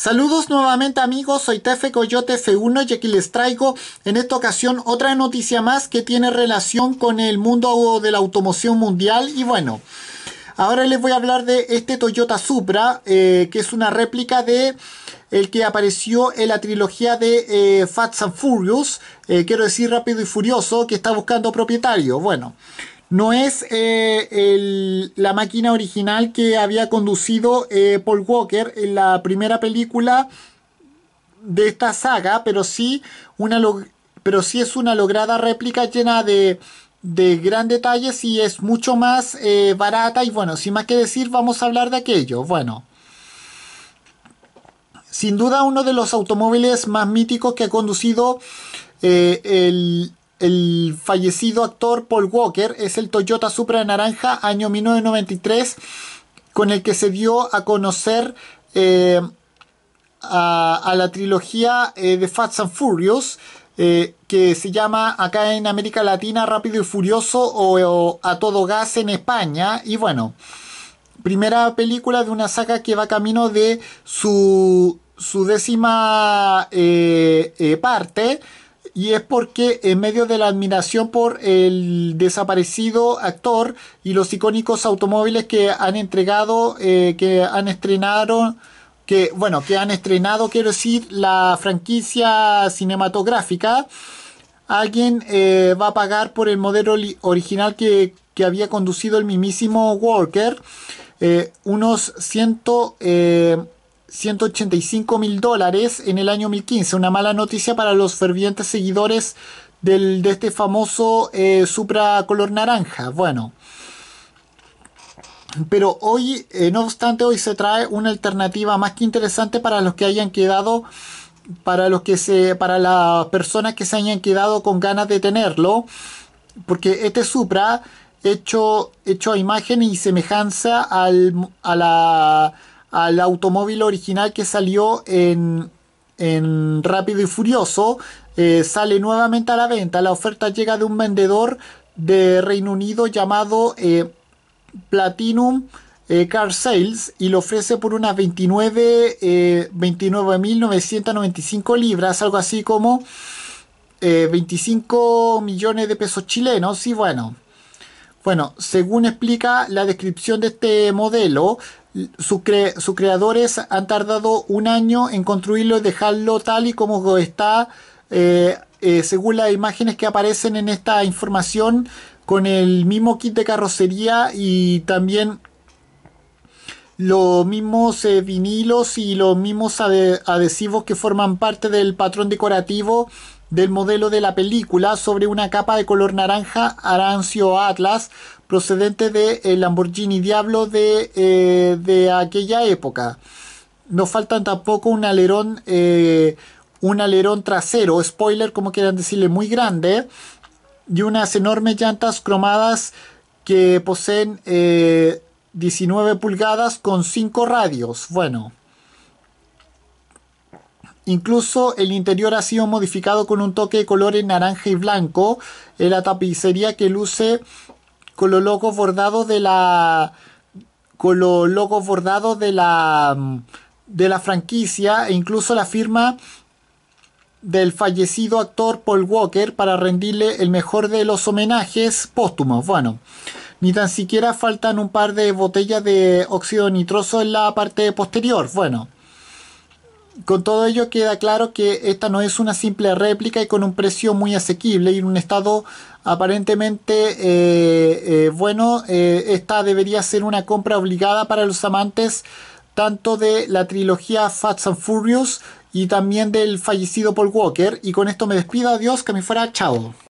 Saludos nuevamente amigos, soy Tefe Coyote F1 y aquí les traigo en esta ocasión otra noticia más que tiene relación con el mundo de la automoción mundial y bueno, ahora les voy a hablar de este Toyota Supra eh, que es una réplica de el que apareció en la trilogía de eh, Fats and Furious, eh, quiero decir Rápido y Furioso, que está buscando propietario, bueno no es eh, la máquina original que había conducido eh, Paul Walker en la primera película de esta saga, pero sí, una pero sí es una lograda réplica llena de, gran detalle. y es mucho más eh, barata y bueno, sin más que decir, vamos a hablar de aquello. Bueno. Sin duda uno de los automóviles más míticos que ha conducido el, el fallecido actor Paul Walker es el Toyota Supra Naranja año 1993 con el que se dio a conocer eh, a, la trilogía eh, de Fast and Furious eh, que se llama acá en América Latina Rápido y Furioso o, A Todo Gas en España y bueno primera película de una saga que va camino de su, su décima parte y es porque en medio de la admiración por el desaparecido actor y los icónicos automóviles que han entregado, eh, que han estrenado, que bueno, que han estrenado, quiero decir, la franquicia cinematográfica, alguien eh, va a pagar por el modelo original que, había conducido el mismísimo Walker, eh, unos ciento 185 mil dólares en el año 2015. Una mala noticia para los fervientes seguidores de este famoso eh, Supra color naranja. Bueno. Pero hoy, eh, no obstante, hoy se trae una alternativa más que interesante para los que hayan quedado, para los que se, para las personas que se hayan quedado con ganas de tenerlo, porque este Supra hecho, hecho a imagen y semejanza al, a la al automóvil original que salió en, en Rápido y Furioso, eh, sale nuevamente a la venta. La oferta llega de un vendedor de Reino Unido llamado eh, Platinum eh, Car Sales y lo ofrece por unas 29.995 libras, algo así como 25 millones de pesos chilenos. Y bueno, bueno, según explica la descripción de este modelo, sus, creadores han tardado un año en construirlo y dejarlo tal y como está, eh, eh, según las imágenes que aparecen en esta información, con el mismo kit de carrocería y también los mismos eh, vinilos y los mismos adhesivos que forman parte del patrón decorativo del modelo de la película sobre una capa de color naranja Arancio Atlas procedente del de eh, Lamborghini Diablo eh, de, aquella época. No faltan tampoco un alerón, eh, un alerón trasero, spoiler como quieran decirle, muy grande, y unas enormes llantas cromadas que poseen 19 pulgadas con 5 radios. Bueno. Incluso el interior ha sido modificado con un toque de color en naranja y blanco en la tapicería que luce con los locos bordados de la con los locos bordados de la mm, de la franquicia e incluso la firma del fallecido actor Paul Walker para rendirle el mejor de los homenajes póstumos. Bueno, ni tan siquiera faltan un par de botellas de óxido nitroso en la parte posterior. Bueno, con todo ello queda claro que esta no es una simple réplica y con un precio muy asequible y en un estado aparentemente eh, eh, bueno, eh, esta debería ser una compra obligada para los amantes tanto de la trilogía Fats and Furious y también del fallecido Paul Walker. Y con esto me despido, adiós, que me fuera, chao.